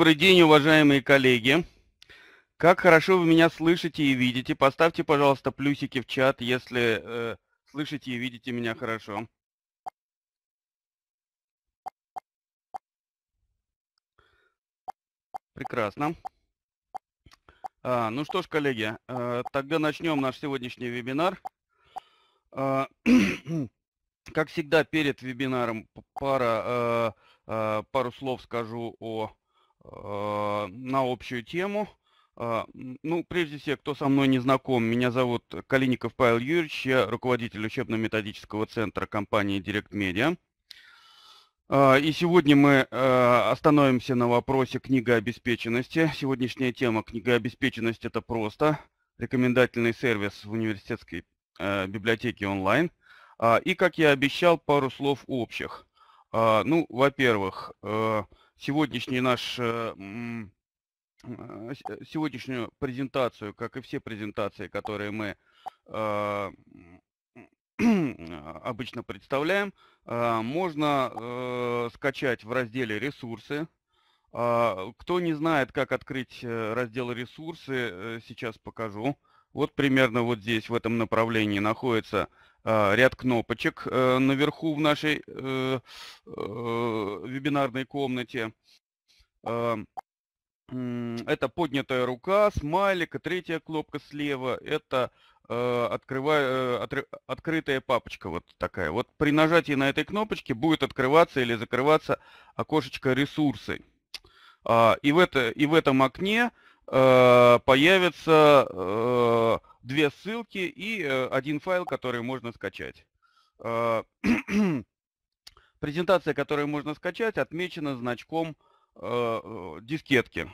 Добрый день, уважаемые коллеги. Как хорошо вы меня слышите и видите. Поставьте, пожалуйста, плюсики в чат, если э, слышите и видите меня хорошо. Прекрасно. А, ну что ж, коллеги, э, тогда начнем наш сегодняшний вебинар. Э, как всегда, перед вебинаром пара, э, э, пару слов скажу о Э, на общую тему. Э, ну, прежде всего, кто со мной не знаком, меня зовут Калиников Павел Юрьевич, я руководитель учебно-методического центра компании Direct Media. Э, и сегодня мы остановимся на вопросе книга обеспеченности. Сегодняшняя тема книга обеспеченность это просто рекомендательный сервис в университетской библиотеке онлайн. И, как я обещал, пару слов общих. Ну, во-первых, сегодняшний наш э, а, э, сегодняшнюю презентацию, как и все презентации, которые мы э, а, обычно представляем, можно скачать в разделе «Ресурсы». А, кто не знает, как открыть раздел «Ресурсы», сейчас покажу. Вот примерно вот здесь, в этом направлении, находится а, ряд кнопочек э, наверху в нашей э, э, вебинарной комнате. А, это поднятая рука, смайлик, и третья кнопка слева. Это открывая, открытая папочка вот такая. Вот при нажатии на этой кнопочке будет открываться или закрываться окошечко ресурсы. А, и в, это, и в этом окне появится две ссылки и э, один файл, который можно скачать. Э, презентация, которую можно скачать, отмечена значком э, дискетки.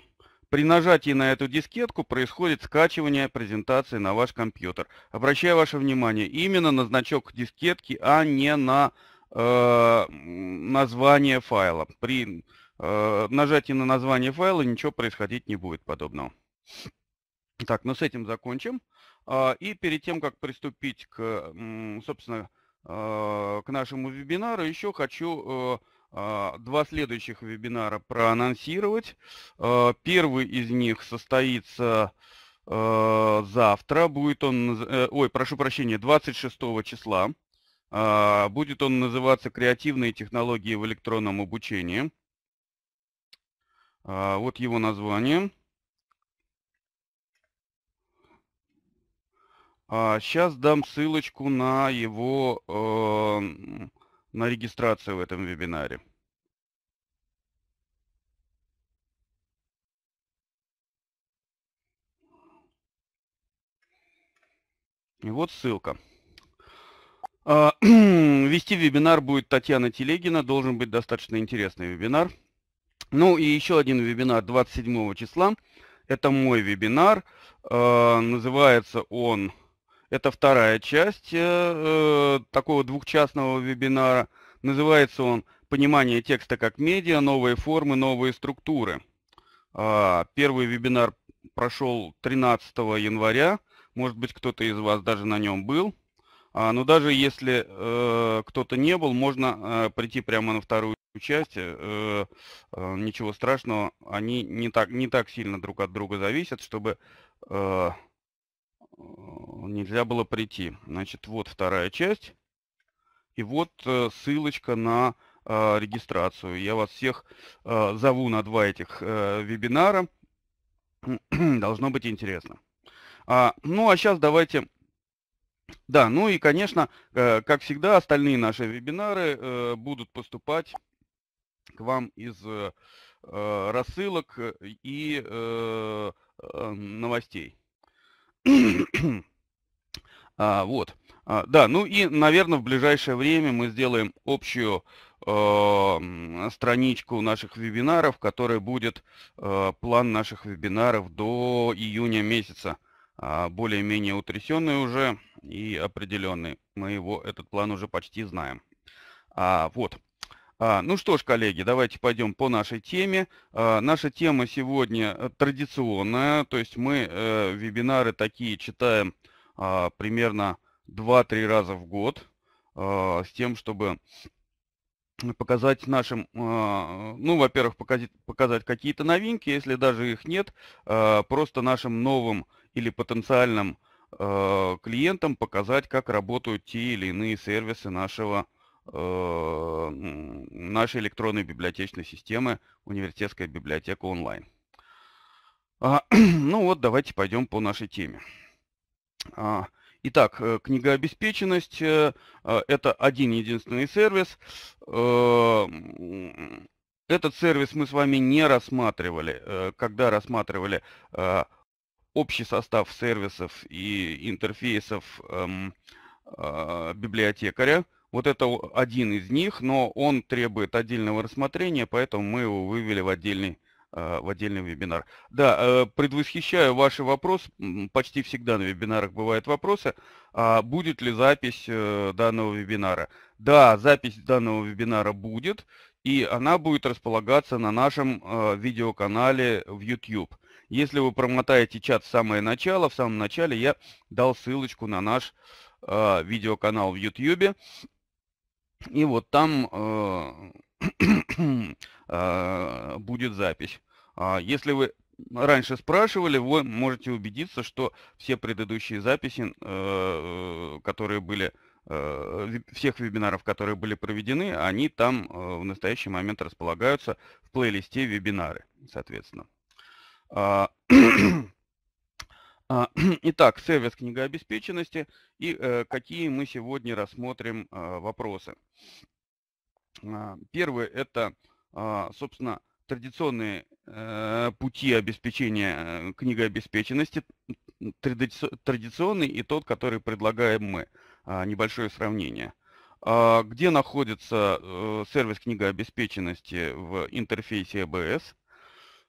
При нажатии на эту дискетку происходит скачивание презентации на ваш компьютер. Обращаю ваше внимание именно на значок дискетки, а не на э, название файла. При э, нажатии на название файла ничего происходить не будет подобного. Так, ну с этим закончим. А, и перед тем, как приступить к, собственно, а, к нашему вебинару, еще хочу а, два следующих вебинара проанонсировать. Первый из них состоится завтра. Будет он, э, ой, прошу прощения, 26 числа. Будет он называться «Креативные технологии в электронном обучении». Вот его название. А, сейчас дам ссылочку на его, э, на регистрацию в этом вебинаре. И вот ссылка. А, вести вебинар будет Татьяна Телегина. Должен быть достаточно интересный вебинар. Ну и еще один вебинар 27 числа. Это мой вебинар. А, называется он это вторая часть э, э, такого двухчастного вебинара. Называется он «Понимание текста как медиа. Новые формы, новые структуры». Э, первый вебинар прошел 13 января. Может быть, кто-то из вас даже на нем был. А, но даже если э, кто-то не был, можно э, прийти прямо на вторую часть. Э, э, ничего страшного, они не так, не так сильно друг от друга зависят, чтобы... Э, Э, нельзя было прийти. Значит, вот вторая часть. И вот э, ссылочка на а, регистрацию. Я вас всех а, зову на два этих э, вебинара. Должно быть интересно. А, ну, а сейчас давайте... Да, ну и, конечно, как всегда, остальные наши вебинары будут поступать к вам из рассылок и новостей. а, вот. А, да, ну и, наверное, в ближайшее время мы сделаем общую э, страничку наших вебинаров, которая будет э, план наших вебинаров до июня месяца. А, Более-менее утрясенный уже и определенный. Мы его, этот план уже почти знаем. А, вот. А, ну что ж, коллеги, давайте пойдем по нашей теме. А, наша тема сегодня э, традиционная, то есть мы э, вебинары такие читаем а, примерно 2-3 раза в год с тем, чтобы показать нашим, ну, во-первых, показать, показать какие-то новинки, если даже их нет, просто нашим новым или потенциальным клиентам показать, как работают те или иные сервисы нашего Э, нашей электронной библиотечной системы «Университетская библиотека онлайн». А, ну вот, давайте пойдем по нашей теме. А, итак, э, книгообеспеченность э, – а, это один-единственный сервис. Этот сервис мы с вами не рассматривали, когда рассматривали общий состав сервисов и интерфейсов эм, библиотекаря – вот это один из них, но он требует отдельного рассмотрения, поэтому мы его вывели в отдельный э, в отдельный вебинар. Да, э, предвосхищаю ваши вопросы. Почти всегда на вебинарах бывают вопросы. А будет ли запись э, данного вебинара? Да, запись данного вебинара будет, и она будет располагаться на нашем видеоканале в YouTube. Если вы промотаете чат в самое начало, в самом начале я дал ссылочку на наш видеоканал в YouTube. И вот там э, э, будет запись. А, если вы раньше спрашивали, вы можете убедиться, что все предыдущие записи, э, которые были всех вебинаров, которые были проведены, они там в настоящий момент располагаются в плейлисте вебинары, соответственно. А, А, итак, сервис книгообеспеченности и э, какие мы сегодня рассмотрим а, вопросы. А, первый – это, собственно, традиционные э, пути обеспечения э, книгообеспеченности, традиционный и тот, который предлагаем мы. Небольшое сравнение. Где находится сервис книгообеспеченности в интерфейсе ABS –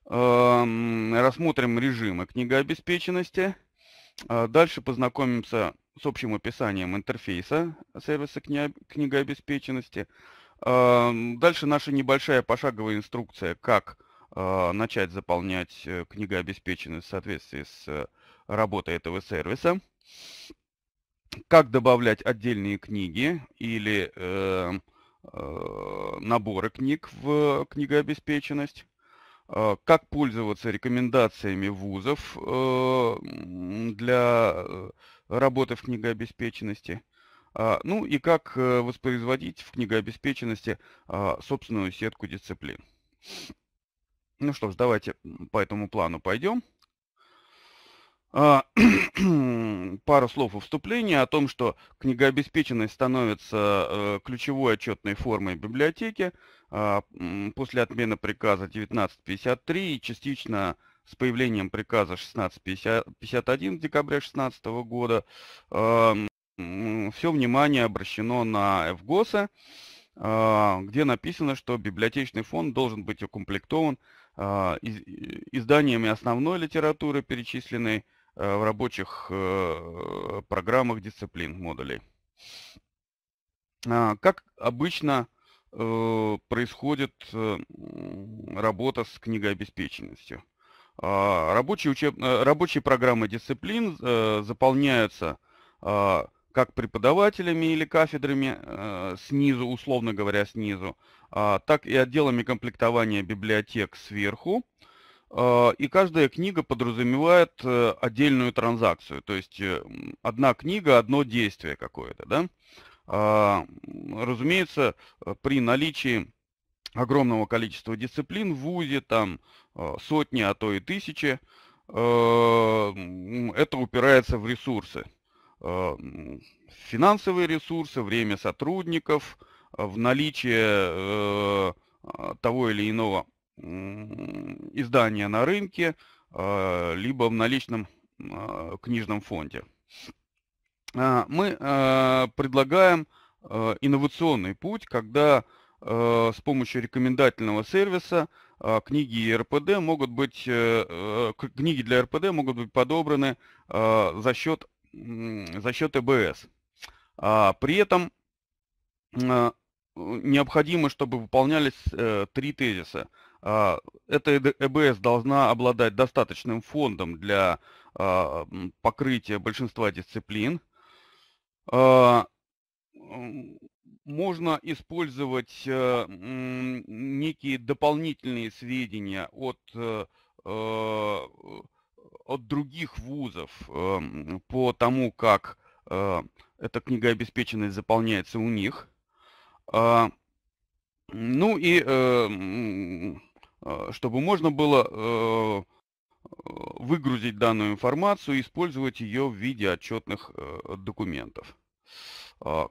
Эм, рассмотрим режимы книгообеспеченности. Э, дальше познакомимся с общим описанием интерфейса сервиса книгообеспеченности. Эм, дальше наша небольшая пошаговая инструкция, как э, начать заполнять э, книгообеспеченность в соответствии с работой этого сервиса. Как добавлять отдельные книги или эм, наборы книг в книгообеспеченность Э, как пользоваться рекомендациями вузов э, для э, работы в книгообеспеченности, а, ну и как воспроизводить в книгообеспеченности а, собственную сетку дисциплин. Ну что ж, давайте по этому плану пойдем. А, пару слов о вступлении, о том, что книгообеспеченность становится э, ключевой отчетной формой библиотеки а, после отмены приказа 1953 и частично с появлением приказа 1651 декабря 2016 года. А, Все внимание обращено на ФГОСы, где написано, что библиотечный фонд должен быть укомплектован э, изданиями основной литературы, перечисленной Э, в рабочих э, программах дисциплин, модулей. А, как обычно э, происходит работа с книгообеспеченностью? А, рабочие, учеб... рабочие программы дисциплин заполняются а, как преподавателями или кафедрами снизу, условно говоря, снизу, так и отделами комплектования библиотек сверху. А, и каждая книга подразумевает э, отдельную транзакцию. То есть э, одна книга, одно действие какое-то. Да? А, разумеется, э, при наличии огромного количества дисциплин в ВУЗе, там а, сотни, а то и тысячи, это упирается в ресурсы. Финансовые ресурсы, время сотрудников, в наличие того или иного издания на рынке, а, либо в наличном а, книжном фонде. А, мы предлагаем инновационный путь, когда с помощью рекомендательного сервиса книги РПД могут быть, э, э, книги для РПД могут быть подобраны за счет, за счет ЭБС. При этом необходимо, чтобы выполнялись э, три тезиса – а, эта ЭБС должна обладать достаточным фондом для а, покрытия большинства дисциплин. А, можно использовать э, некие дополнительные сведения от, э, э, от других вузов по тому, как эта книга обеспеченность заполняется у них. Ну и Э, чтобы можно было э, э, выгрузить данную информацию и использовать ее в виде отчетных документов. А,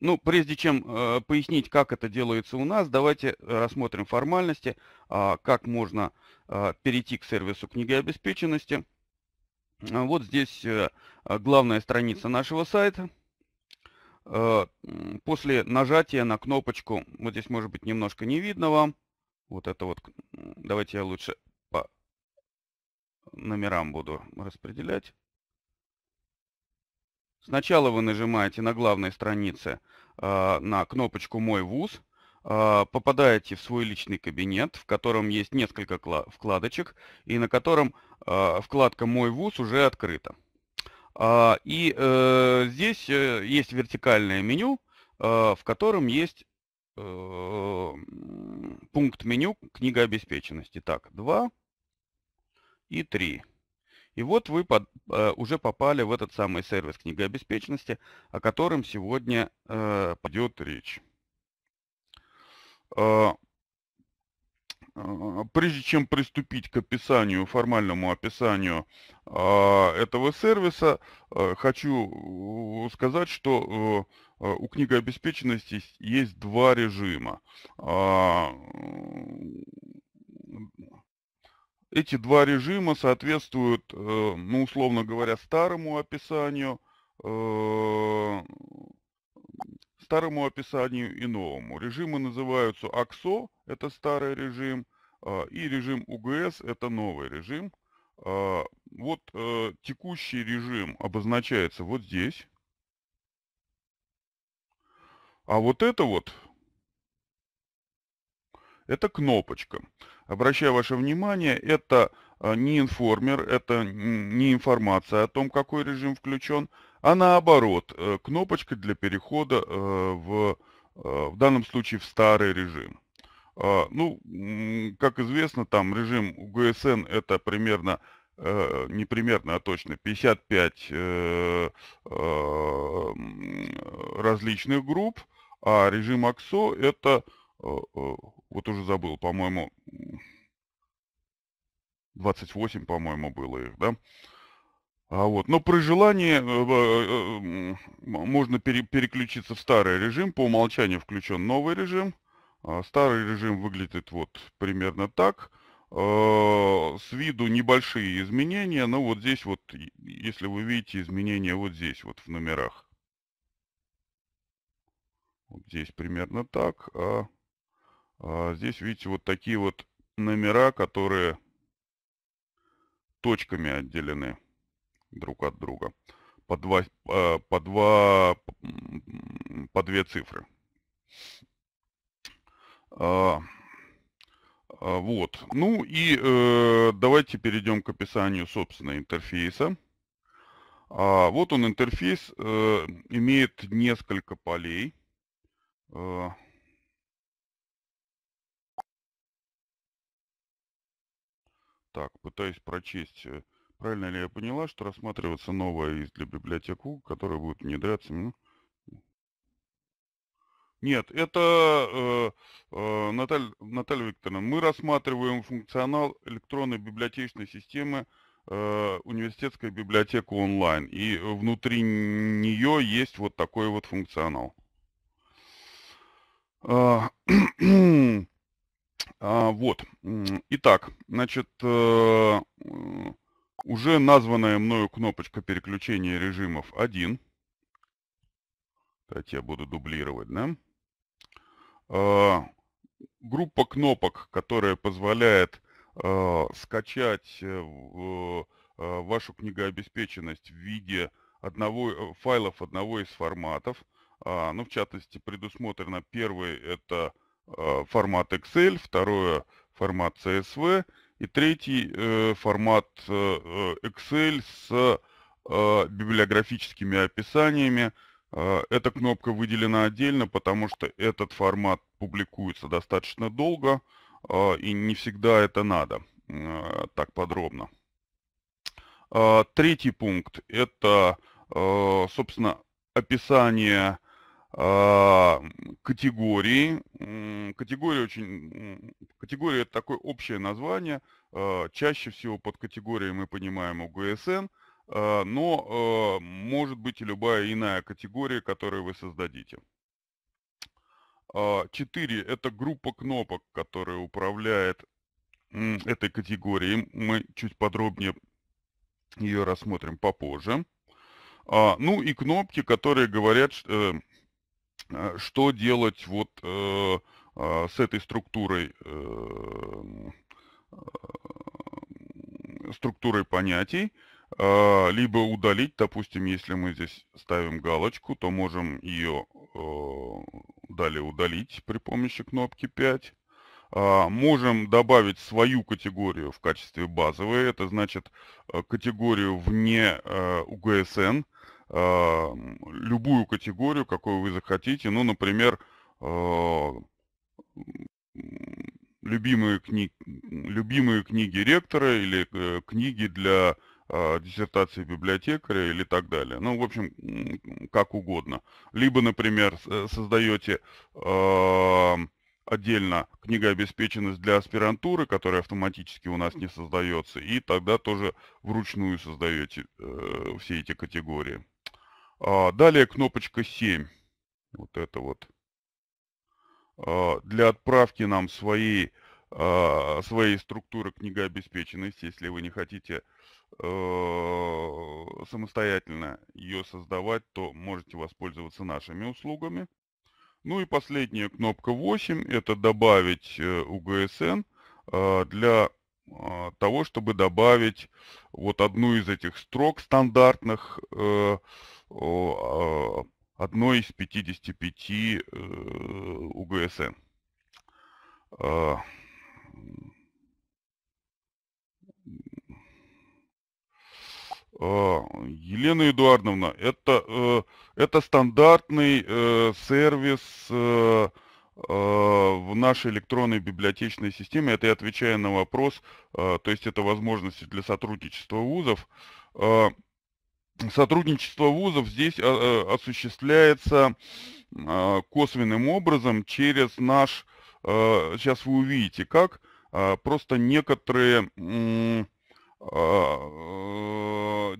ну, прежде чем пояснить, как это делается у нас, давайте рассмотрим формальности, а, как можно перейти к сервису книги обеспеченности. Вот здесь главная страница нашего сайта. Э, после нажатия на кнопочку, вот здесь может быть немножко не видно вам, вот это вот, давайте я лучше по номерам буду распределять. Сначала вы нажимаете на главной странице э, на кнопочку «Мой вуз», э, попадаете в свой личный кабинет, в котором есть несколько вкладочек, и на котором вкладка «Мой вуз» уже открыта. А, и э, здесь э, есть вертикальное меню, э, в котором есть пункт меню «Книга обеспеченности». Так, 2 и 3. И вот вы под, уже попали в этот самый сервис "Книга обеспеченности", о котором сегодня пойдет речь. А, а, прежде чем приступить к описанию, формальному описанию а, этого сервиса, а, хочу сказать, что э, у книгообеспеченности есть два режима. Эти два режима соответствуют, э, ну, условно говоря, старому описанию э, старому описанию и новому. Режимы называются АКСО, это старый режим, а, и режим УГС, это новый режим. А, вот э, текущий режим обозначается вот здесь. А вот это вот, это кнопочка. Обращаю ваше внимание, это а, не информер, это не информация о том, какой режим включен, а наоборот, э, кнопочка для перехода э, в, э, в данном случае в старый режим. А, ну, как известно, там режим ГСН это примерно не примерно, а точно 55 различных групп, а режим АКСО это, вот уже забыл, по-моему, 28, по-моему, было их, да? А вот. Но при желании э, э, э можно пере, переключиться в старый режим. По умолчанию включен новый режим. А старый режим выглядит вот примерно так. Э, с виду небольшие изменения, но вот здесь вот, если вы видите изменения вот здесь, вот в номерах. Вот здесь примерно так. А, а здесь, видите, вот такие вот номера, которые точками отделены друг от друга по два, а, по два, по две цифры. А, а, вот. Ну и э, давайте перейдем к описанию, собственно, интерфейса. Вот он интерфейс, э, имеет несколько полей. Э, так, пытаюсь прочесть Правильно ли я поняла, что рассматривается новая из для библиотеку, которая будет внедряться? Ну? Нет, это, э, э, Наталья, Наталья Викторовна, мы рассматриваем функционал электронной библиотечной системы э, университетская библиотека онлайн. И внутри нее есть вот такой вот функционал. А, а вот. Итак, значит, э, э уже названная мною кнопочка переключения режимов 1. Кстати, я буду дублировать, да? А, группа кнопок, которая позволяет а, скачать э, в, э, а, вашу книгообеспеченность в виде одного, э, файлов одного из форматов. А, ну, в частности, предусмотрено первый это а, формат Excel, второе формат CSV и третий э, формат э, э, Excel с э, библиографическими описаниями. Э, эта кнопка выделена отдельно, потому что этот формат публикуется достаточно долго э, и не всегда это надо э, так подробно. Э, третий пункт – это, э, собственно, описание а, категории. Категория, очень, категория – это такое общее название. А, чаще всего под категорией мы понимаем УГСН, а, но может быть и любая иная категория, которую вы создадите. 4 – это группа кнопок, которая управляет этой категорией. Мы чуть подробнее ее рассмотрим попозже. Ну и кнопки, которые говорят, э, Э, что делать вот э, э, с этой структурой, эм, э, структурой понятий, э, либо удалить, допустим, если мы здесь ставим галочку, то можем ее э, далее удалить при помощи кнопки 5. А, можем добавить свою категорию в качестве базовой, это значит э, категорию вне э, УГСН, Э, любую категорию, какую вы захотите. Ну, например, э, любимые, кни... любимые книги ректора или э, книги для диссертации библиотекаря или так далее. Ну, в общем, как угодно. Либо, например, создаете э, отдельно книга обеспеченность для аспирантуры, которая автоматически у нас не создается, и тогда тоже вручную создаете э, все эти категории. А, далее кнопочка 7. Вот это вот. А, для отправки нам своей, а, своей структуры книгообеспеченности, если вы не хотите а, самостоятельно ее создавать, то можете воспользоваться нашими услугами. Ну и последняя кнопка 8, это добавить э, УГСН а, для а, того, чтобы добавить вот одну из этих строк стандартных э, а, одной из 55 э, УГСН. А, а, Елена Эдуардовна, это, э, это стандартный э, сервис в нашей электронной библиотечной системе, это я отвечаю на вопрос, то есть это возможности для сотрудничества вузов сотрудничество вузов здесь а, э, осуществляется а, косвенным образом через наш, э, сейчас вы увидите как, а, просто некоторые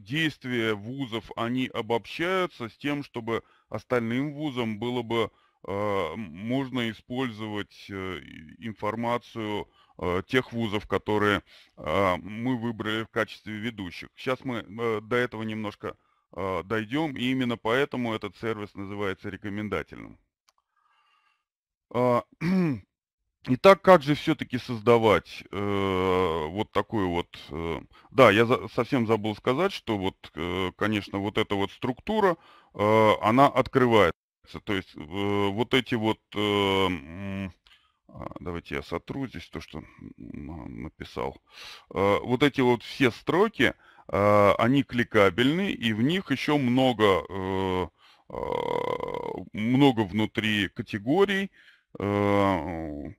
действия вузов, они обобщаются с тем, чтобы остальным вузам было бы Э, можно использовать э, информацию э, тех вузов, которые мы выбрали в качестве ведущих. Сейчас мы до этого немножко дойдем, и именно поэтому этот сервис называется рекомендательным. А, итак, как же все-таки создавать э, вот такую вот... Э, да, я за, совсем забыл сказать, что вот, э, конечно, вот эта вот структура, э, она открывает то есть вот эти вот... Э, а, давайте я сотру здесь то, что а, написал. Э, вот эти вот все строки, э, они кликабельны, и в них еще много, а, много внутри категорий. Там,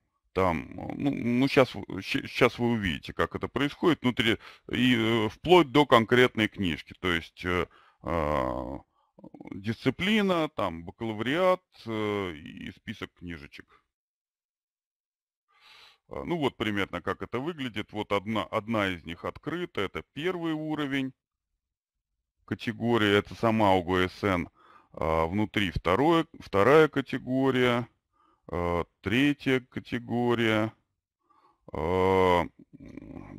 ну, ну сейчас, сейчас вы увидите, как это происходит внутри, и вплоть до конкретной книжки. То есть дисциплина, там бакалавриат э, и список книжечек. А, ну вот примерно как это выглядит. Вот одна, одна из них открыта, это первый уровень категории, это сама ОГСН. А, внутри второе, вторая категория, а, третья категория,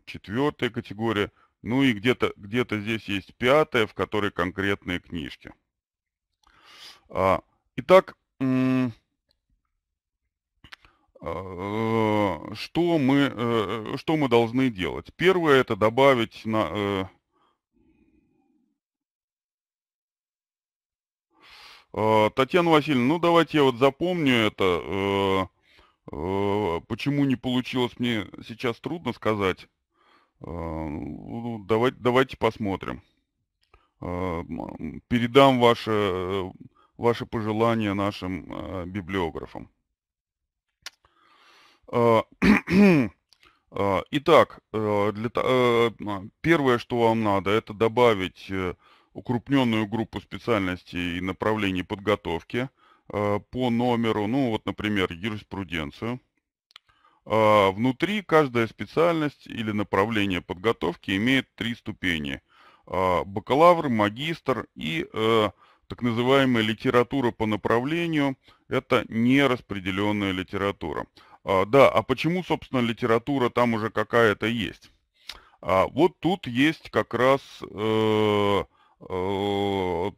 четвертая категория. Ну и где-то где, -то, где -то здесь есть пятая, в которой конкретные книжки. А, итак, а, что мы, э, что мы должны делать? Первое – это добавить на… Э, а, Татьяна Васильевна, ну давайте я вот запомню это. Э, почему не получилось, мне сейчас трудно сказать. Ну, давайте, давайте посмотрим. Передам ваше ваши пожелания нашим а, а, а, э, библиографам. Итак, для, э, первое, что вам надо, это добавить э, укрупненную группу специальностей и направлений подготовки э, по номеру, ну вот, например, юриспруденцию. Внутри каждая специальность или направление подготовки имеет три ступени. Бакалавр, магистр и так называемая литература по направлению – это нераспределенная литература. А, да, а почему, собственно, литература там уже какая-то есть? А, вот тут есть как раз э, э,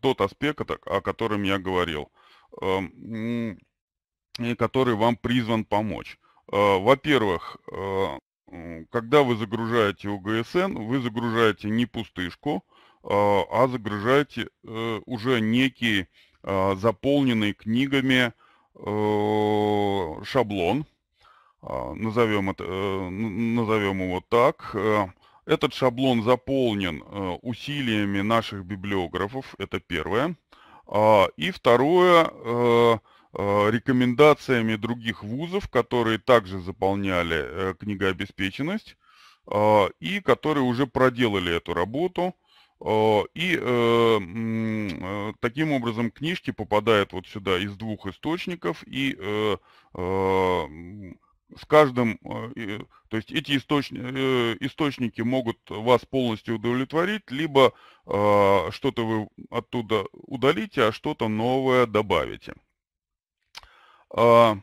тот аспект, о котором я говорил, э, который вам призван помочь. Э, Во-первых, э, когда вы загружаете УГСН, вы загружаете не пустышку, э, а, а загружать э, уже некий а, заполненный книгами э, шаблон, а, назовем, это, э, назовем его так. Этот шаблон заполнен усилиями наших библиографов, это первое. И второе, рекомендациями других вузов, которые также заполняли книгообеспеченность и которые уже проделали эту работу – Э, и э, э, таким образом книжки попадают вот сюда из двух источников, и с каждым, то есть эти источ, источники могут вас полностью удовлетворить, либо что-то вы оттуда удалите, а что-то новое добавите. А,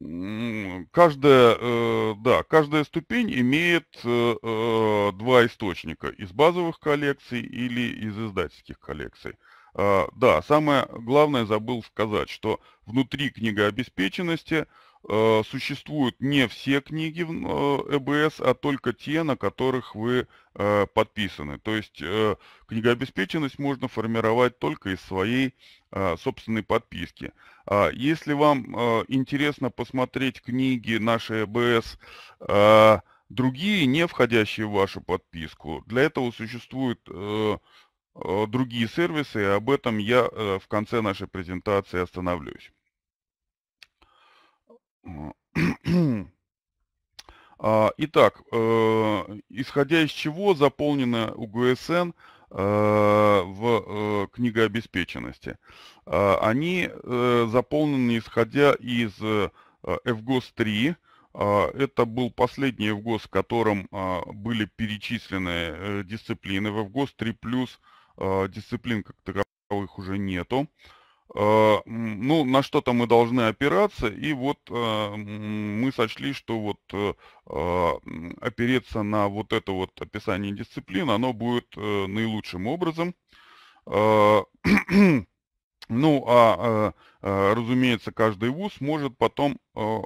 каждая, э, да, каждая ступень имеет э, э, два источника, из базовых коллекций или из издательских коллекций. А, да, самое главное забыл сказать, что внутри книга обеспеченности Э, существуют не все книги в ЭБС, э а только те, на которых вы э, подписаны. То есть книгообеспеченность можно формировать только из своей собственной подписки. А если вам интересно посмотреть книги нашей ЭБС, другие, не входящие в вашу подписку, для этого существуют другие сервисы, и об этом я в конце нашей презентации остановлюсь. А, итак, э, исходя из чего заполнена УГСН э, в э, книгообеспеченности? А, они заполнены исходя из фгос 3 а, это был последний ФГОС, в котором были перечислены дисциплины. В ФГОС 3+, дисциплин как таковых уже нету. Э, ну, на что-то мы должны опираться, и вот э, мы сочли, что вот э, а, опереться на вот это вот описание дисциплин, оно будет наилучшим образом. А, ну, а, а, разумеется, каждый вуз может потом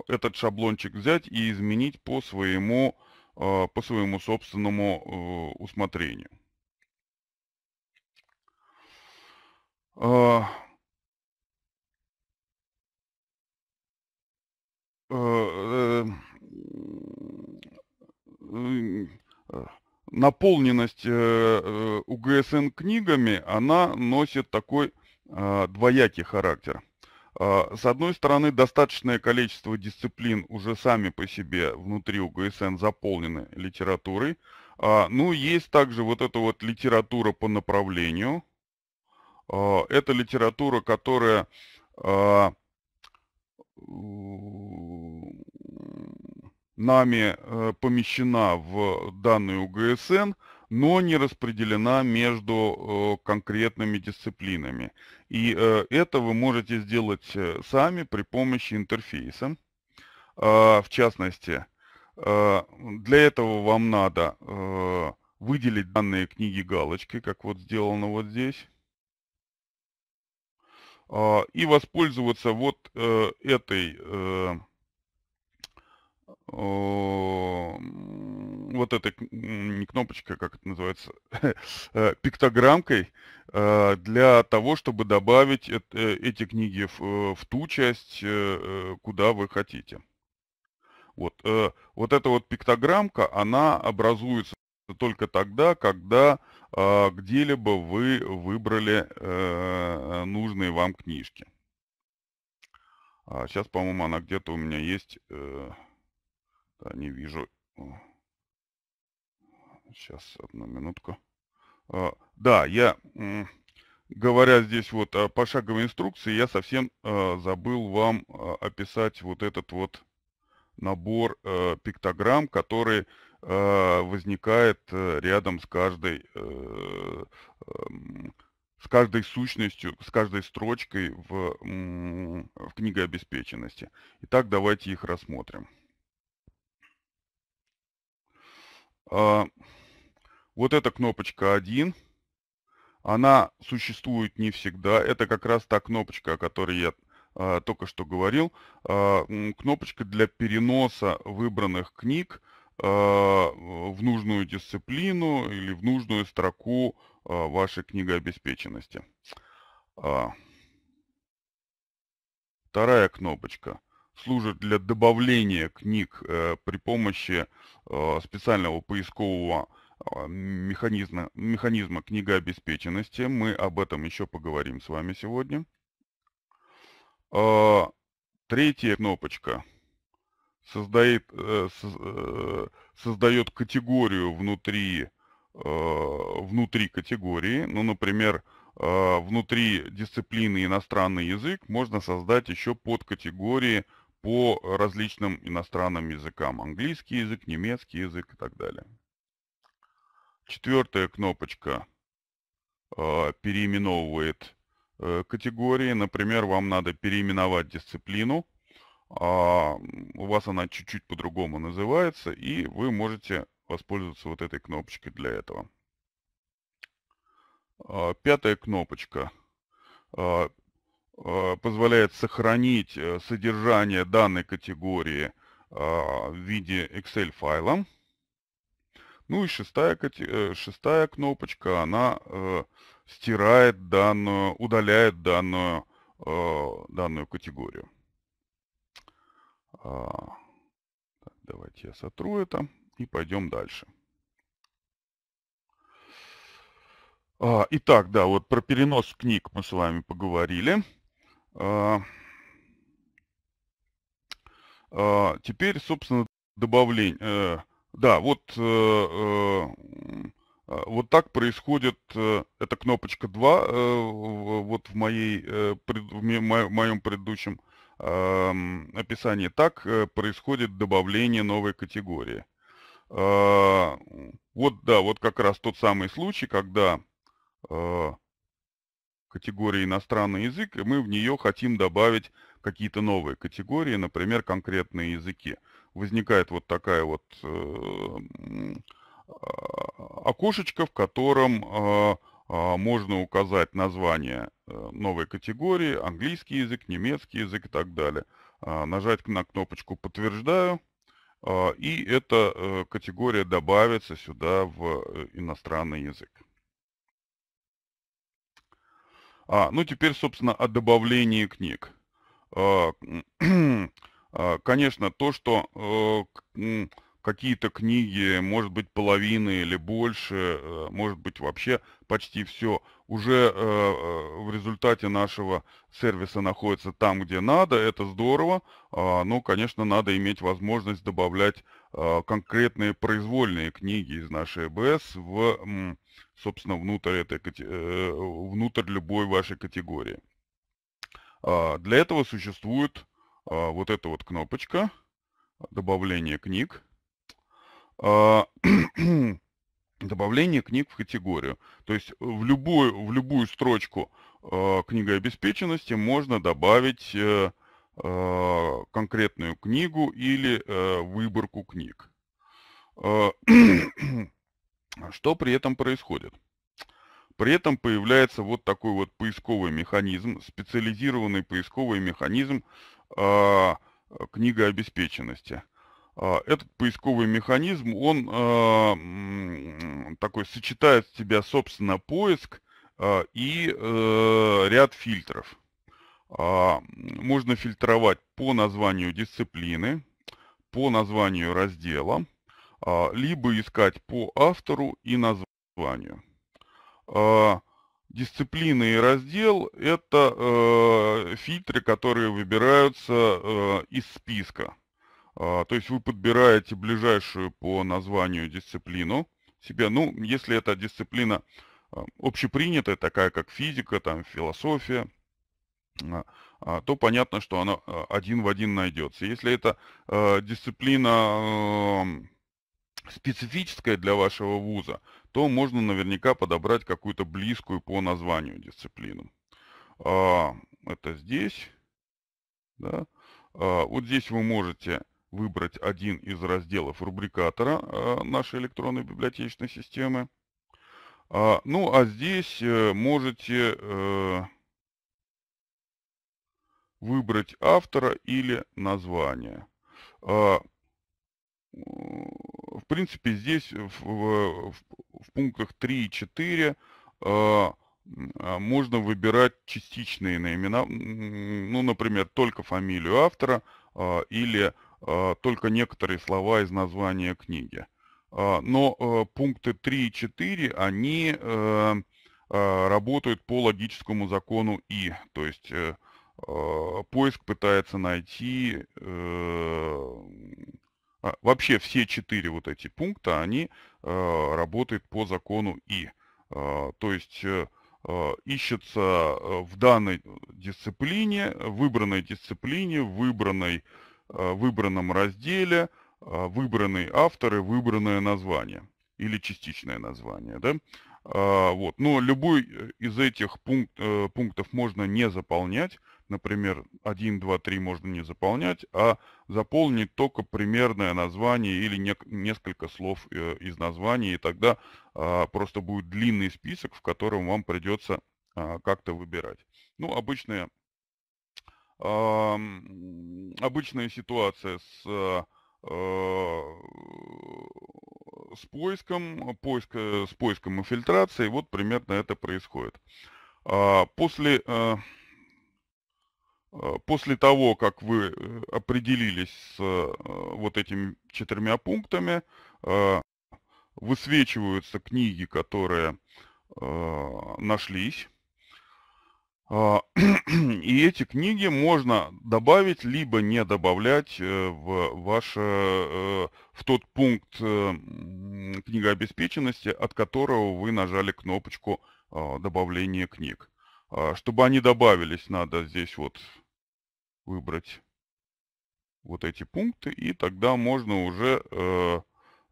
этот шаблончик взять и изменить по своему, по своему собственному усмотрению. наполненность э, э, УГСН книгами, она носит такой э, двоякий характер. С одной стороны, достаточное количество дисциплин уже сами по себе внутри УГСН заполнены литературой. Ну, есть также вот эта вот литература по направлению. Это литература, которая нами э, помещена в данный УГСН, но не распределена между э, конкретными дисциплинами. И э, это вы можете сделать э, сами при помощи интерфейса. Э, в частности, э, для этого вам надо э, выделить данные книги галочкой, как вот сделано вот здесь. А, и воспользоваться вот э, этой э, Э, вот этой не кнопочкой, а как это называется, э, пиктограммкой э, для того, чтобы добавить эти книги в, в ту часть, куда вы хотите. Вот, вот эта вот пиктограммка, она образуется только тогда, когда а, где-либо вы выбрали нужные вам книжки. Сейчас, а по-моему, она где-то у меня есть да, не вижу. Сейчас, одну минутку. А, да, я, говоря здесь вот о пошаговой инструкции, я совсем а, забыл вам а, описать вот этот вот набор э, пиктограмм, который возникает э, рядом с каждой, э, эм, с каждой сущностью, с каждой строчкой в, в книге обеспеченности. Итак, давайте их рассмотрим. А, вот эта кнопочка 1, она существует не всегда. Это как раз та кнопочка, о которой я а, только что говорил. А, кнопочка для переноса выбранных книг в нужную дисциплину или в нужную строку вашей книгообеспеченности. вторая кнопочка – служит для добавления книг э, при помощи э, специального поискового э, механизма, механизма книгообеспеченности. Мы об этом еще поговорим с вами сегодня. Э, третья кнопочка создает, э, э создает категорию внутри, э, внутри категории. Ну, например, э, внутри дисциплины иностранный язык можно создать еще под категории по различным иностранным языкам. Английский язык, немецкий язык и так далее. Четвертая кнопочка э, переименовывает э, категории. Например, вам надо переименовать дисциплину. А у вас она чуть-чуть по-другому называется, и вы можете воспользоваться вот этой кнопочкой для этого. А, пятая кнопочка а, Э, позволяет сохранить э, содержание данной категории а, в виде Excel-файла. Ну и шестая, э, шестая кнопочка, она стирает данную, удаляет данную, данную категорию. А, давайте я сотру это и пойдем дальше. А, итак, да, вот про перенос книг мы с вами поговорили. А, а, теперь, собственно, добавление. Э, да, вот, э, э, а, вот так происходит, эта кнопочка 2, вот в, моей, в моем предыдущем описании, так происходит добавление новой категории. Вот, да, вот как раз тот самый случай, когда категории иностранный язык, и мы в нее хотим добавить какие-то новые категории, например, конкретные языки. Возникает вот такая вот э, а, окошечко, в котором э, а, можно указать название э, новой категории, английский язык, немецкий язык и так далее. А, нажать на кнопочку «Подтверждаю», и эта категория добавится сюда в иностранный язык. А, ну теперь, собственно, о добавлении книг. А, а, конечно, то, что э, какие-то книги, может быть, половины или больше, э, может быть, вообще почти все – уже э, э, в результате нашего сервиса находится там, где надо, это здорово, а, но, ну, конечно, надо иметь возможность добавлять а, конкретные произвольные книги из нашей ЭБС в, собственно, внутрь, этой, э, внутрь любой вашей категории. А, для этого существует вот эта вот кнопочка «Добавление книг». добавление книг в категорию. То есть в любую, в любую строчку э, книга обеспеченности можно добавить э, э, конкретную книгу или э, выборку книг. Э, что при этом происходит? При этом появляется вот такой вот поисковый механизм, специализированный поисковый механизм э, книга обеспеченности – а, этот поисковый механизм, он э, такой сочетает в себя, собственно, поиск э, и э, ряд фильтров. Можно фильтровать по названию дисциплины, по названию раздела, либо искать по автору и названию. Дисциплины и раздел – это э, фильтры, которые выбираются э, из списка. А, то есть вы подбираете ближайшую по названию дисциплину себе. Ну, если эта дисциплина а, общепринятая, такая как физика, там философия, а, то понятно, что она один в один найдется. Если это дисциплина специфическая для вашего вуза, то можно наверняка подобрать какую-то близкую по названию дисциплину. Это здесь. Да? Вот здесь вы можете выбрать один из разделов рубрикатора э, нашей электронной библиотечной системы. А, ну, а здесь э, можете э, выбрать автора или название. А, в принципе, здесь в, в, в пунктах 3 и 4 а, можно выбирать частичные наименования, ну, например, только фамилию автора или а, только некоторые слова из названия книги. А, но э, пункты 3 и 4, они э, а, работают по логическому закону И, то есть э, поиск пытается найти... Вообще все четыре вот эти пункта, они работают по закону И. То есть ищется в данной дисциплине, выбранной дисциплине, выбранной Э, выбранном разделе э, выбранные авторы, выбранное название или частичное название. Да? А, вот. Но любой э, из этих пункт, пунктов можно не заполнять. Например, 1, 2, 3 можно не заполнять, а заполнить только примерное название или не, несколько слов из названия. И тогда а, просто будет длинный список, в котором вам придется а, как-то выбирать. Ну, обычная а, обычная ситуация с э, э, с поиском, поиск, э, с поиском и фильтрацией. Вот примерно это происходит. А, после, а, после того, как вы определились с вот этими четырьмя пунктами, высвечиваются книги, которые нашлись а, и эти книги можно добавить, либо не добавлять э, в, ваше, э, в тот пункт э, книгообеспеченности, от которого вы нажали кнопочку а, добавления книг. А, чтобы они добавились, надо здесь вот выбрать вот эти пункты, и тогда можно уже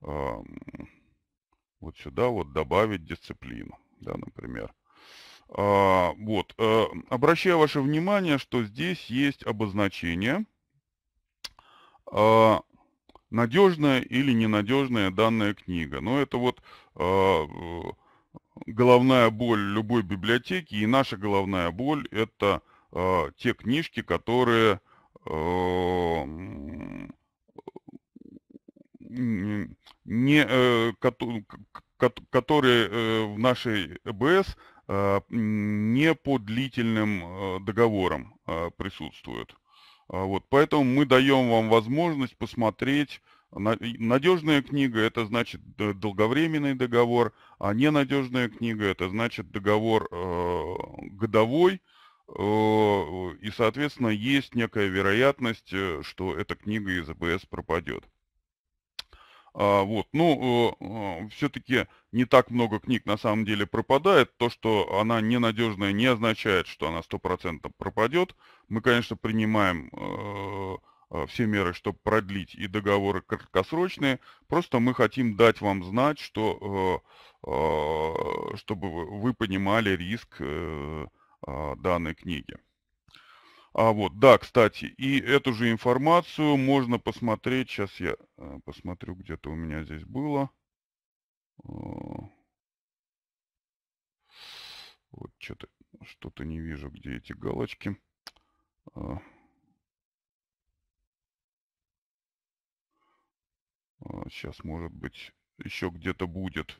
вот сюда вот добавить дисциплину, да, например. А, вот. Э, обращаю ваше внимание, что здесь есть обозначение а, надежная или ненадежная данная книга. Но ну, это вот а, головная боль любой библиотеки, и наша головная боль – это те книжки, которые не, э, которые э, в нашей ЭБС Э, не по длительным э, договорам э, присутствуют. А вот, поэтому мы даем вам возможность посмотреть. Надежная книга – это значит долговременный договор, а ненадежная книга – это значит договор годовой, и, соответственно, есть некая вероятность, что эта книга из АБС пропадет. А, вот. Ну, а, а, все-таки не так много книг на самом деле пропадает. То, что она ненадежная, не означает, что она стопроцентно пропадет. Мы, конечно, принимаем э, все меры, чтобы продлить, и договоры краткосрочные. Просто мы хотим дать вам знать, что, э, чтобы вы понимали риск э, данной книги. А вот, да, кстати, и эту же информацию можно посмотреть. Сейчас я э, посмотрю, где-то у меня здесь было. Э. Вот что-то что-то не вижу, где эти галочки. Сейчас, э. может быть, еще где-то будет.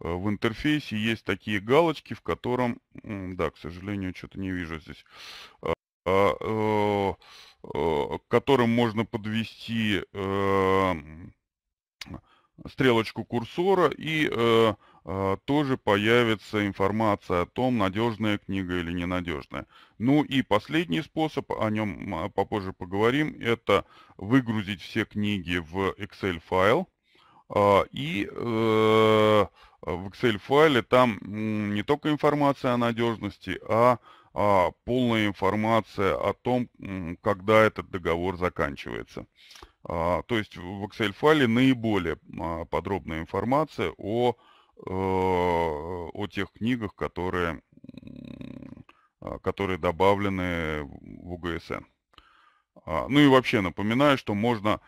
В интерфейсе есть такие галочки, в котором... Да, к сожалению, что-то не вижу здесь к а, э, э, которым можно подвести эм, стрелочку курсора и э, а, тоже появится информация о том, надежная книга или ненадежная. Ну и последний способ, о нем а, попозже поговорим, это выгрузить все книги в Excel файл. и в Excel файле там не только информация о надежности, а а, полная информация о том, когда этот договор заканчивается. А, то есть в Excel-файле наиболее а, подробная информация о, о, э, о тех книгах, которые, а, которые добавлены в УГСН. Ну и вообще напоминаю, что можно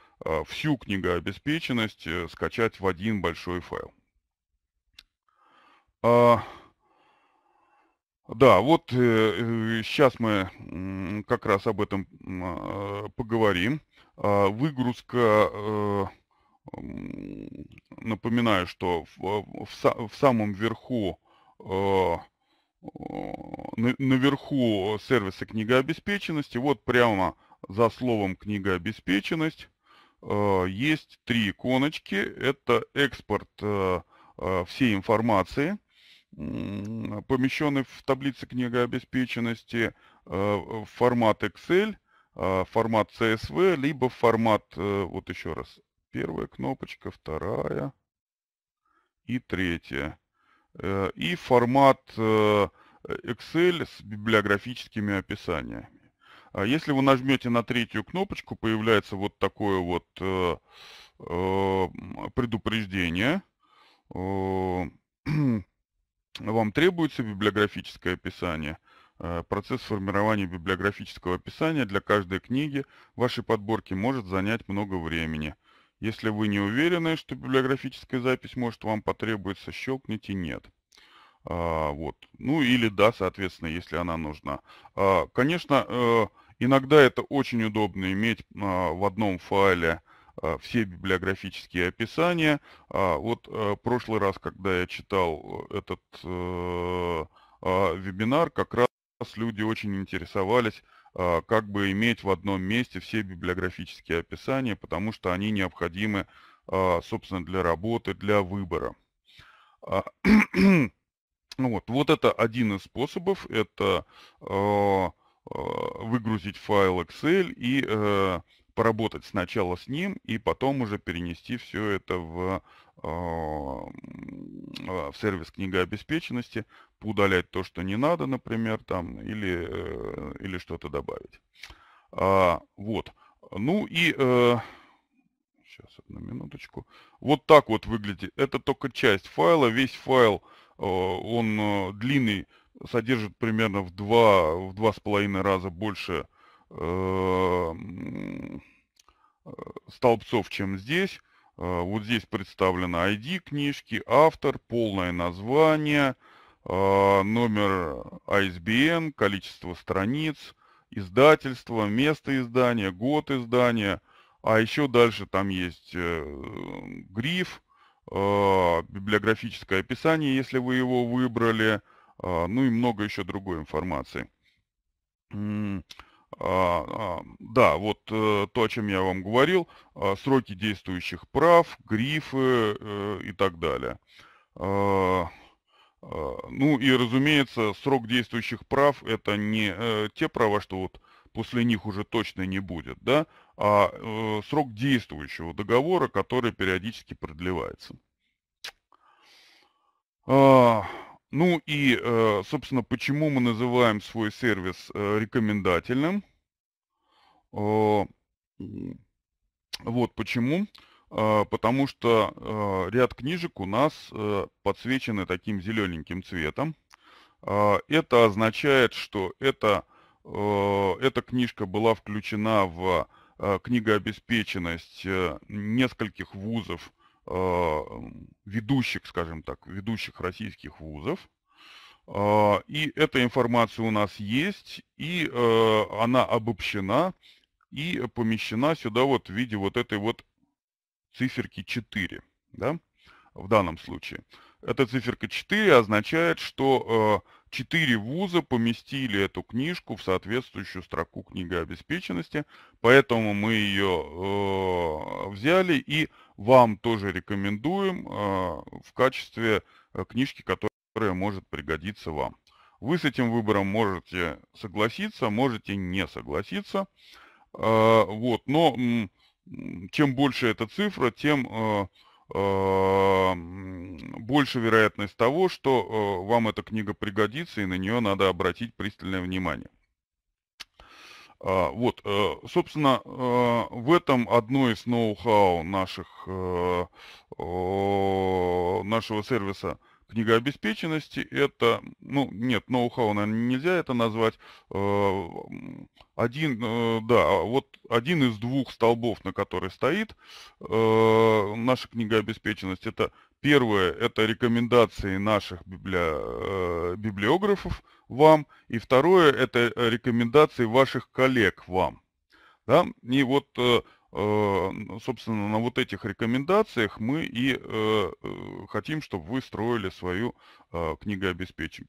всю книгообеспеченность э, скачать в один большой файл. Да, вот э, сейчас э, мы э, как раз об этом э, поговорим. Э, выгрузка, э, напоминаю, что в, в, в самом верху, э, на, наверху сервиса книгообеспеченности, вот прямо за словом книгообеспеченность, э, есть три иконочки. Это экспорт э, э всей информации – помещены в таблице книгообеспеченности э, в формат Excel, э, формат CSV, либо формат, э, вот еще раз, первая кнопочка, вторая и третья. И формат Excel с библиографическими описаниями. А если вы нажмете на третью кнопочку, появляется вот такое вот предупреждение. вам требуется библиографическое описание. Э, процесс формирования библиографического описания для каждой книги вашей подборки может занять много времени. Если вы не уверены, что библиографическая запись может вам потребуется, щелкните «Нет». А, вот. Ну или «Да», соответственно, если она нужна. А, конечно, э, иногда это очень удобно иметь а, в одном файле – а, все библиографические описания. А, вот э, прошлый раз, когда я читал э, этот э, а, вебинар, как раз люди очень интересовались, как бы иметь в одном месте все библиографические описания, потому что они необходимы, собственно, для работы, для выбора. Ну вот, вот это один из способов, это выгрузить файл Excel и поработать сначала с ним и потом уже перенести все это в, а, в сервис книга обеспеченности, удалять то, что не надо, например, там, или, э, или что-то добавить. А, вот. Ну и сейчас э, одну минуточку. Вот так вот выглядит. Это только часть файла. Весь файл, э, он длинный, содержит примерно в два в два с половиной раза больше Э, э, столбцов, чем здесь. Э, вот здесь представлена ID книжки, автор, полное название, номер ISBN, количество страниц, издательство, место издания, год издания. А еще дальше там есть гриф, библиографическое описание, если вы его выбрали, ну и много еще другой информации. А, а, да, вот э, то, о чем я вам говорил, а, сроки действующих прав, грифы э, и так далее. Ну и, разумеется, срок действующих прав – это не э, те права, что вот после них уже точно не будет, да, а срок действующего договора, который периодически продлевается. Ну и, э, собственно, почему мы называем свой сервис э, рекомендательным? Э, вот почему. Потому что ряд книжек у нас подсвечены таким зелененьким цветом. Это означает, что это, эта книжка была включена в книгообеспеченность нескольких вузов а, ведущих, скажем так, ведущих российских вузов. А, и эта информация у нас есть, и а, она обобщена и помещена сюда вот в виде вот этой вот циферки 4, да, в данном случае. Эта циферка 4 означает, что 4 вуза поместили эту книжку в соответствующую строку книги обеспеченности, поэтому мы ее взяли и вам тоже рекомендуем а, в качестве э, книжки, которая может пригодиться вам. Вы с этим выбором можете согласиться, можете не согласиться. А, вот, но чем больше эта цифра, тем э, а, больше вероятность того, что э, вам эта книга пригодится и на нее надо обратить пристальное внимание. А, вот, э, собственно, э, в этом одно из ноу-хау наших, э, нашего сервиса книгообеспеченности. Это, ну, нет, ноу-хау, наверное, нельзя это назвать. Один, да, вот один из двух столбов, на который стоит наша книгообеспеченность, это первое, это рекомендации наших библи... библиографов, вам, и второе – это э, рекомендации ваших коллег вам. Да? И вот, э, э, собственно, на вот этих рекомендациях мы и хотим, чтобы вы строили свою книгообеспеч...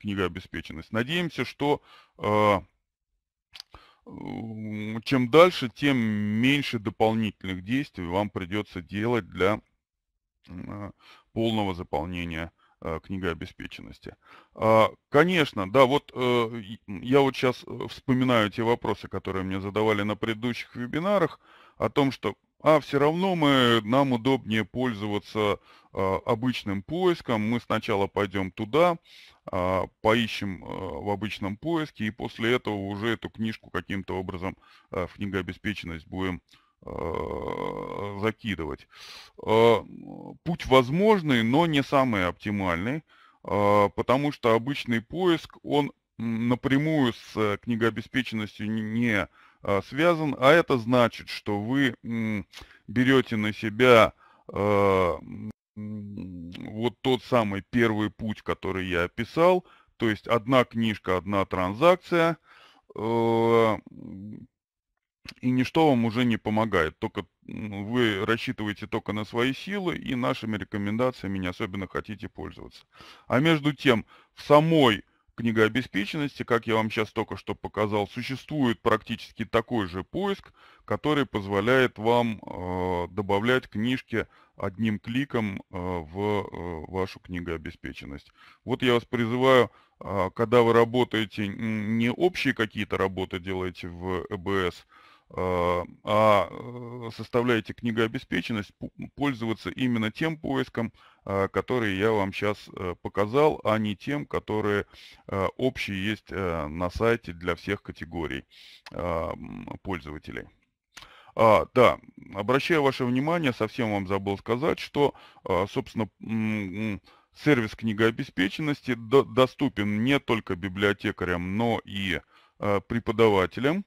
книгообеспеченность. Надеемся, что чем дальше, тем меньше дополнительных действий вам придется делать для полного заполнения Э, книга обеспеченности. А, конечно, да, вот э, я вот сейчас э, вспоминаю те вопросы, которые мне задавали на предыдущих вебинарах, о том, что а все равно мы, нам удобнее пользоваться а, обычным поиском. Мы сначала пойдем туда, а, поищем в обычном поиске, и после этого уже эту книжку каким-то образом в книгообеспеченность будем э, Э, закидывать. Э, путь возможный, но не самый оптимальный, э, потому что обычный поиск, он напрямую с книгообеспеченностью не связан, а это значит, что вы берете на себя вот тот самый первый путь, который я описал, то есть одна книжка, одна транзакция, и ничто вам уже не помогает. Только ну, вы рассчитываете только на свои силы и нашими рекомендациями не особенно хотите пользоваться. А между тем, в самой книгообеспеченности, как я вам сейчас только что показал, существует практически такой же поиск, который позволяет вам э, добавлять книжки одним кликом э, в э, вашу книгообеспеченность. Вот я вас призываю, э, когда вы работаете, не общие какие-то работы делаете в ЭБС, а, а э, составляете книгообеспеченность, пользоваться именно тем поиском, а, который я вам сейчас э, показал, а не тем, которые э, общие есть на сайте для всех категорий а, пользователей. А, да, обращаю ваше внимание, совсем вам забыл сказать, что, собственно, сервис книгообеспеченности доступен не только библиотекарям, но и преподавателям.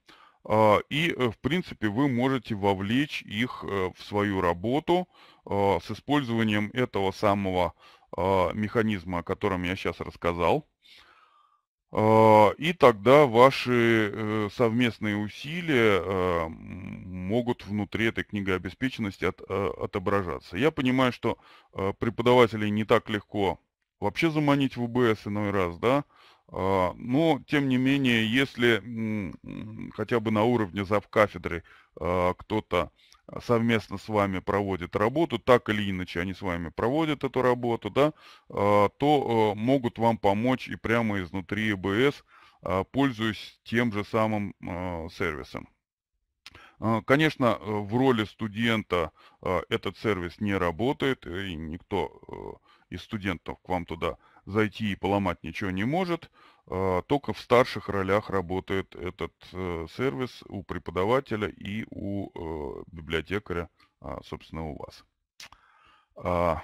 А, и, э, в принципе, вы можете вовлечь их э, в свою работу а, с использованием этого самого а, механизма, о котором я сейчас рассказал. И тогда ваши э, совместные усилия могут внутри этой книги обеспеченности от, отображаться. Я понимаю, что преподавателей не так легко вообще заманить в УБС иной раз, да, а, но, тем не менее, если хотя бы на уровне завкафедры а, кто-то а, совместно с вами проводит работу, так или иначе они с вами проводят эту работу, да, то могут вам помочь и прямо изнутри ЭБС, пользуясь тем же самым сервисом. Конечно, в роли студента этот сервис не работает, и никто из студентов к вам туда зайти и поломать ничего не может. А, только в старших ролях работает этот э, сервис у преподавателя и у э, библиотекаря, а, собственно, у вас. А.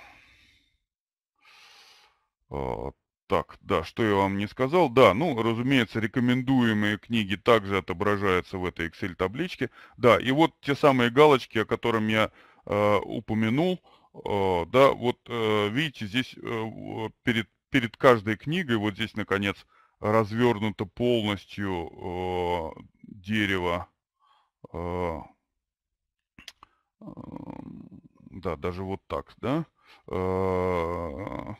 Так, да, что я вам не сказал. Да, ну, разумеется, рекомендуемые книги также отображаются в этой Excel-табличке. Да, и вот те самые галочки, о которых я э, упомянул. Э, да, вот э, видите, здесь э, перед перед каждой книгой, вот здесь, наконец, развернуто полностью э, дерево, э, э, да, даже вот так, да, э,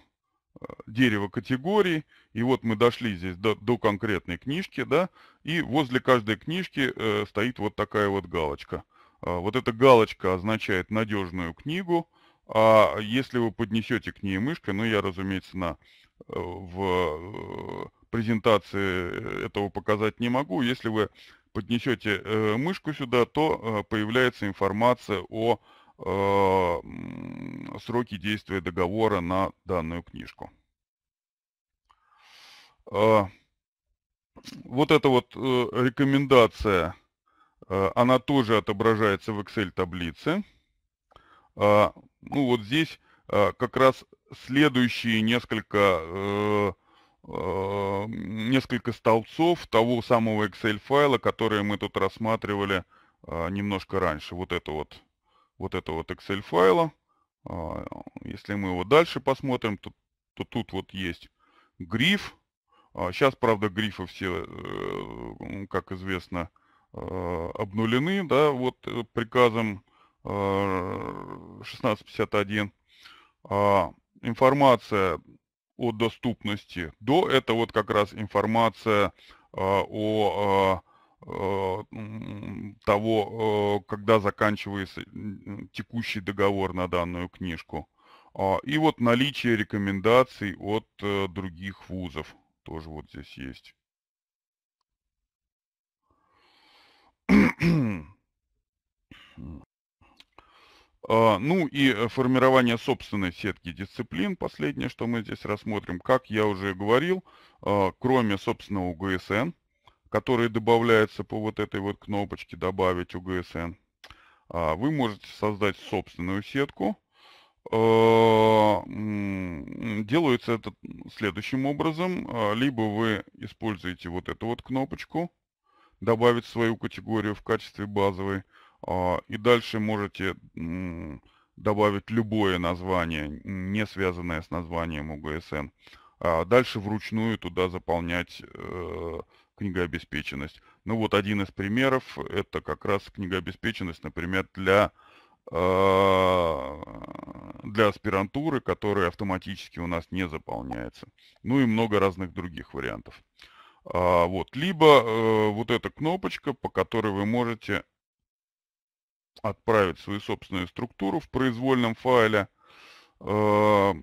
дерево категорий, и вот мы дошли здесь до, до конкретной книжки, да, и возле каждой книжки э, стоит вот такая вот галочка. Э, вот эта галочка означает надежную книгу, а если вы поднесете к ней мышкой, ну я, разумеется, на в э, презентации э, этого показать не могу. Если вы поднесете э, мышку сюда, то появляется информация о сроки действия договора на данную книжку. А, вот эта вот рекомендация, она тоже отображается в Excel-таблице. А, ну вот здесь а, как раз следующие несколько, э, э, несколько столбцов того самого Excel-файла, который мы тут рассматривали э, немножко раньше. Вот это вот, вот, это вот Excel-файла. Э, а, если мы его дальше посмотрим, то, то тут вот есть гриф. Э, а, сейчас, правда, грифы все, э, как известно, э, обнулены, да, вот э, приказом 1651. Э, информация о доступности до, это вот как раз информация а, о а, а, того, когда заканчивается текущий договор на данную книжку. И вот наличие рекомендаций от э, других вузов тоже вот здесь есть. А, ну и э, формирование собственной сетки дисциплин, последнее, что мы здесь рассмотрим. Как я уже говорил, а, кроме собственного УГСН, который добавляется по вот этой вот кнопочке «Добавить УГСН», а, вы можете создать собственную сетку. Делается это следующим образом. Либо вы используете вот эту вот кнопочку «Добавить свою категорию в качестве базовой», а, и дальше можете добавить любое название, не связанное с названием УГСН. А дальше вручную туда заполнять э, книгообеспеченность. Ну вот один из примеров, это как раз книгообеспеченность, например, для, а, для аспирантуры, которая автоматически у нас не заполняется. Ну и много разных других вариантов. Вот, либо э, вот эта кнопочка, по которой вы можете отправить свою собственную структуру в произвольном файле э,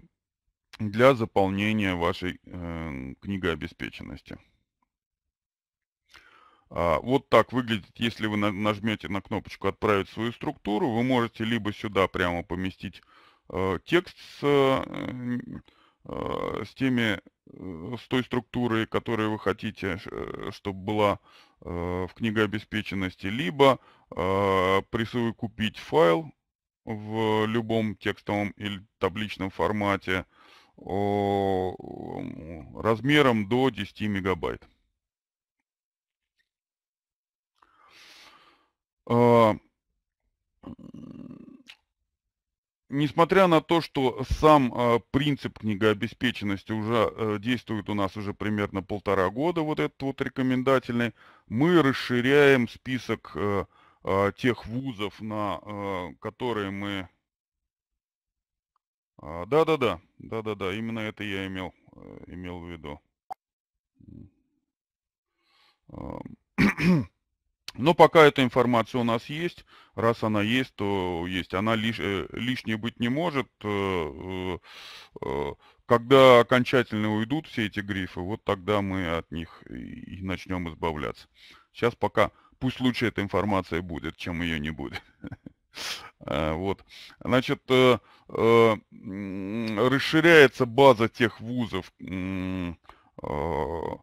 для заполнения вашей э, книги обеспеченности. А, вот так выглядит, если вы на, нажмете на кнопочку «Отправить свою структуру», вы можете либо сюда прямо поместить э, текст с, э, э, с теми э, с той структурой, которую вы хотите, чтобы была в книгообеспеченности, либо Э, купить файл в любом текстовом или табличном формате размером до 10 мегабайт. А, несмотря на то, что сам а, принцип книгообеспеченности уже э, действует у нас уже примерно полтора года, вот этот вот рекомендательный, мы расширяем список э, Э, тех вузов, на э, которые мы... А, да-да-да, да-да-да, именно это я имел, э, имел в виду. Но пока эта информация у нас есть, раз она есть, то есть. Она лиш, лишней быть не может. Когда окончательно уйдут все эти грифы, вот тогда мы от них и начнем избавляться. Сейчас пока пусть лучше эта информация будет, чем ее не будет. А, вот. Значит, э, э, расширяется база тех вузов, а,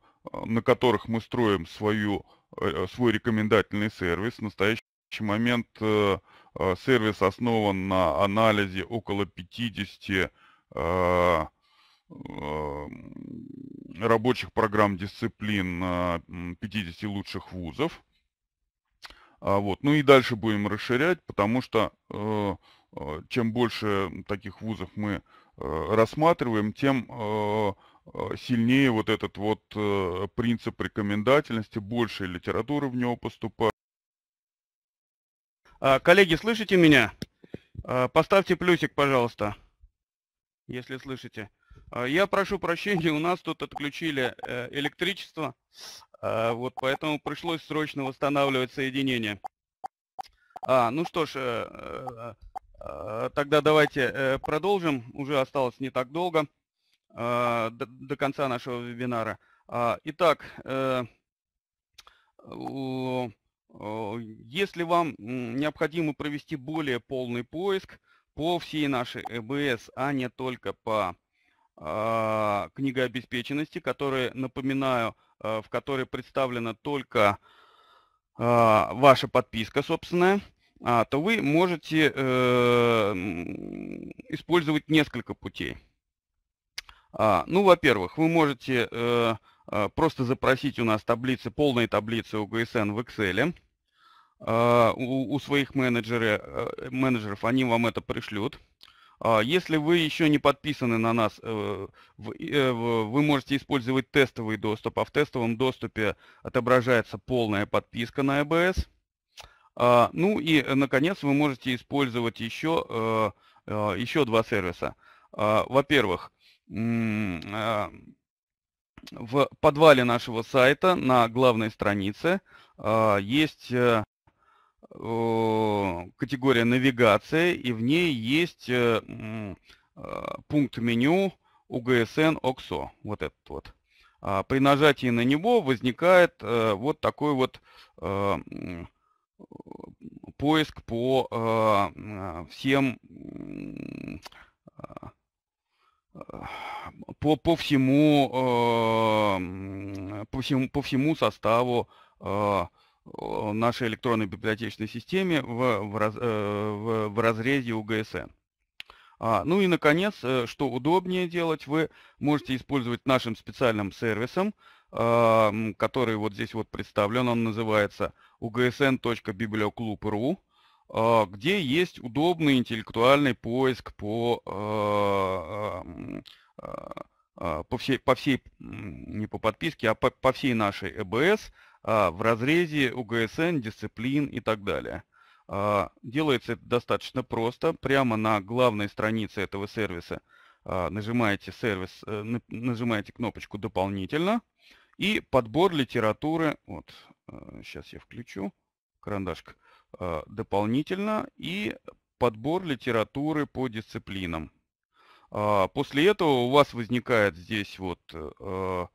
на которых мы строим свою, э, свой рекомендательный сервис. В настоящий момент сервис основан на анализе около 50 а, рабочих программ дисциплин 50 лучших вузов. А Вот. Ну и дальше будем расширять, потому что э, э, чем больше таких вузов мы э, рассматриваем, тем сильнее вот этот вот принцип рекомендательности, больше литературы в него поступает. А, коллеги, слышите меня? А, поставьте плюсик, пожалуйста, если слышите. А, я прошу прощения, у нас тут отключили электричество, а, вот поэтому пришлось срочно восстанавливать соединение. А, ну что ж, э, э, э тогда давайте э, продолжим. Уже осталось не так долго э, до, до конца нашего вебинара. А, итак, э, если вам необходимо провести более полный поиск по всей нашей ЭБС, а не только по а, книгообеспеченности, которые, напоминаю, Э, в которой представлена только а, ваша подписка собственная, а, то вы можете э, использовать несколько путей. А, ну, во-первых, вы можете э, просто запросить у нас таблицы, полные таблицы УГСН в Excel. У своих менеджеры, менеджеров они вам это пришлют. А если вы еще не подписаны на нас, э, э, вы можете использовать тестовый доступ, а в тестовом доступе отображается полная подписка на ЭБС. А, ну и, э, наконец, вы можете использовать еще, еще два сервиса. А, во-первых, в подвале нашего сайта на главной странице есть Э, категория навигация, и в ней есть э, а, пункт меню UGSN OXO, вот этот вот. А, при нажатии на него возникает э, вот такой вот поиск по всем по, по всему по всему по всему составу нашей электронной библиотечной системе в, в, раз, э, в, в разрезе УГСН. А, ну и, наконец, э, что удобнее делать, вы можете использовать нашим специальным сервисом, который вот здесь вот представлен, он называется ugsn.biblioclub.ru, а, где есть удобный интеллектуальный поиск по, а, а, по, всей, по всей, не по подписке, а по, по всей нашей ЭБС, а, в разрезе УГСН, дисциплин и так далее. А, делается это достаточно просто. Прямо на главной странице этого сервиса а, нажимаете, сервис, э, нажимаете кнопочку «Дополнительно» и подбор литературы. Вот, сейчас э, я включу карандашик. Дополнительно и подбор литературы по дисциплинам. После этого у вас возникает здесь вот э,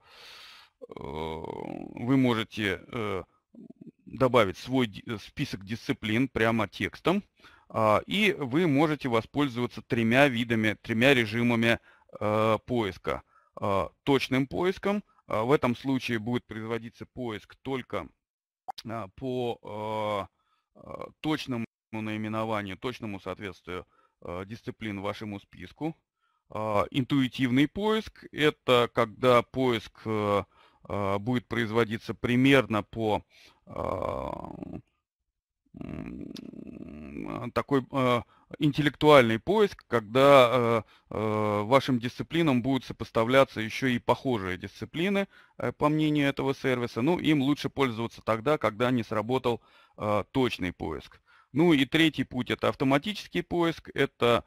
Э, вы можете э, добавить свой э, список дисциплин прямо текстом, а, и вы можете воспользоваться тремя видами, тремя режимами поиска. Точным поиском, в этом случае будет производиться поиск только а, по точному наименованию, точному соответствию дисциплин вашему списку. Интуитивный поиск – это когда поиск а, будет производиться примерно по а, такой а, интеллектуальный поиск, когда вашим дисциплинам будут сопоставляться еще и похожие дисциплины, э, по мнению этого сервиса. Ну, им лучше пользоваться тогда, когда не сработал точный поиск. Ну и третий путь – это автоматический поиск, это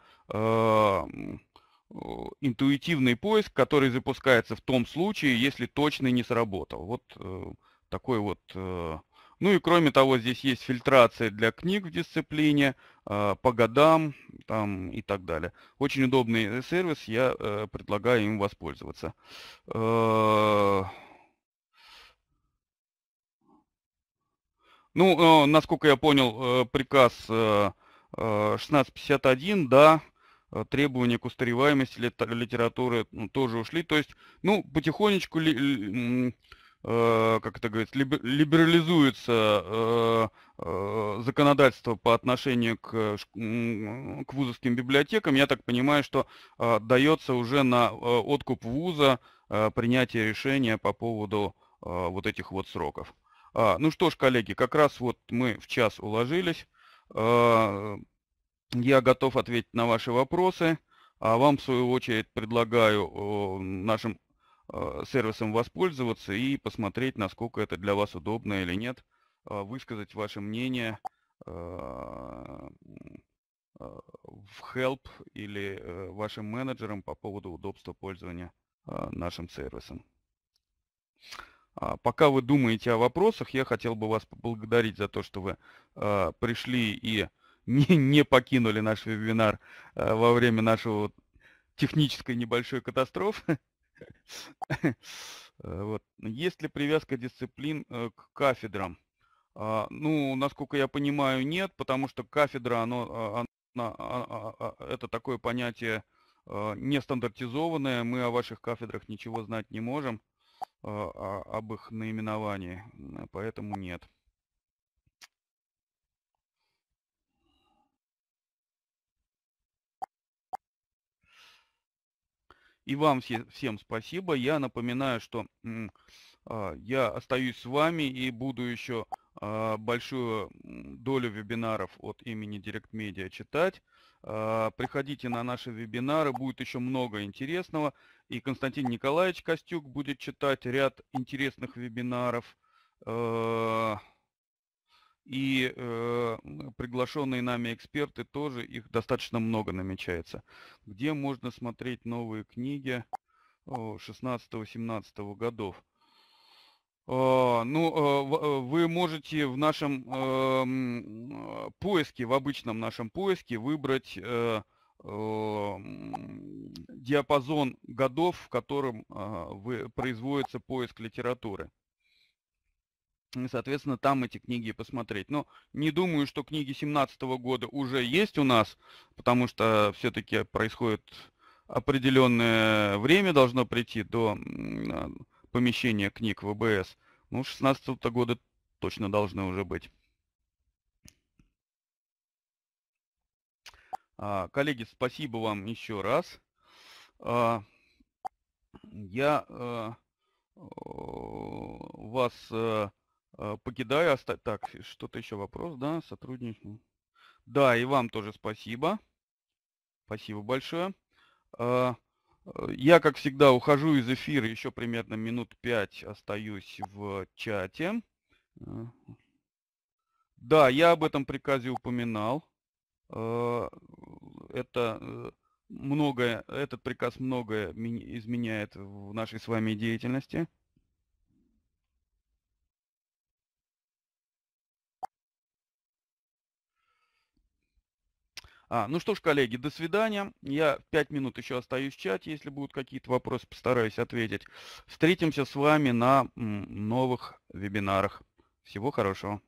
Э, интуитивный поиск, который запускается в том случае, если точный не сработал. Вот э, такой вот. Э, ну и кроме того, здесь есть фильтрация для книг в дисциплине, э, по годам там, и так далее. Очень удобный э, сервис, я э, предлагаю им воспользоваться. Э, ну, э, насколько я понял, э, приказ э, 1651, э, да, Э, требования к устареваемости литературы ну, тоже ушли. То есть, ну, потихонечку, ли, э, как это говорится, либерализуется э, э, законодательство по отношению к, э, к вузовским библиотекам. Я так понимаю, что э, дается уже на э, откуп вуза э, принятие решения по поводу э, вот этих вот сроков. А, ну что ж, коллеги, как раз вот мы в час уложились. Э, я готов ответить на ваши вопросы, а вам, в свою очередь, предлагаю э, нашим э, сервисом воспользоваться и посмотреть, насколько это для вас удобно или нет, э, высказать ваше мнение в help или вашим менеджерам по поводу удобства пользования нашим сервисом. А пока вы думаете о вопросах, я хотел бы вас поблагодарить за то, что вы пришли и не, не покинули наш вебинар э, во время нашего технической небольшой катастрофы. Э, вот. Есть ли привязка дисциплин э, к кафедрам? А, ну, насколько я понимаю, нет, потому что кафедра, оно, а, оно, а, это такое понятие нестандартизованное. Мы о ваших кафедрах ничего знать не можем, об их наименовании, поэтому нет. И вам все, всем спасибо. Я напоминаю, что а, я остаюсь с вами и буду еще а, большую долю вебинаров от имени Direct Media читать. А, приходите на наши вебинары, будет еще много интересного. И Константин Николаевич Костюк будет читать ряд интересных вебинаров и э, приглашенные нами эксперты тоже, их достаточно много намечается. Где можно смотреть новые книги 16-17 годов? А, ну, э, э, вы можете в нашем э, поиске, в обычном нашем поиске выбрать диапазон годов, в котором а, производится поиск литературы соответственно, там эти книги посмотреть. Но не думаю, что книги 2017 года уже есть у нас, потому что все-таки происходит определенное время должно прийти до помещения книг в ВБС. Ну, 16 -го года точно должны уже быть. А, коллеги, спасибо вам еще раз. А, я э, вас э, а, покидаю. Оста... Так, что-то еще вопрос, да, сотрудничаю. Ну. Да, и вам тоже спасибо. Спасибо большое. А, э, я, как всегда, ухожу из эфира, еще примерно минут пять остаюсь в чате. Э, да, я об этом приказе упоминал. А, это э, многое, этот приказ многое изменяет в нашей с вами деятельности. А, ну что ж, коллеги, до свидания. Я пять минут еще остаюсь в чате, если будут какие-то вопросы, постараюсь ответить. Встретимся с вами на новых вебинарах. Всего хорошего.